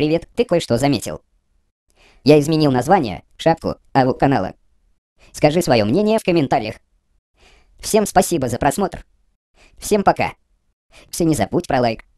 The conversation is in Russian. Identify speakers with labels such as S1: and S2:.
S1: «Привет, ты кое-что заметил». Я изменил название, шапку, аву канала. Скажи свое мнение в комментариях. Всем спасибо за просмотр. Всем пока. Все не забудь про лайк.